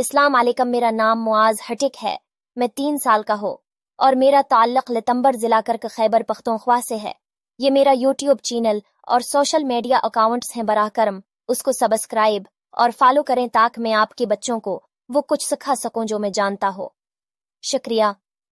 इस्लाम आलिकम मेरा नाम मुआज हटिक है मैं तीन साल का हूँ और मेरा ताल्लक लितंबर जिला कर्क खैबर पख्तूनख्वा से है ये मेरा यूट्यूब चैनल और सोशल मीडिया अकाउंट्स हैं बराकरम करम उसको सब्सक्राइब और फॉलो करें ताकि मैं आपके बच्चों को वो कुछ सिखा सकूं जो मैं जानता हो शुक्रिया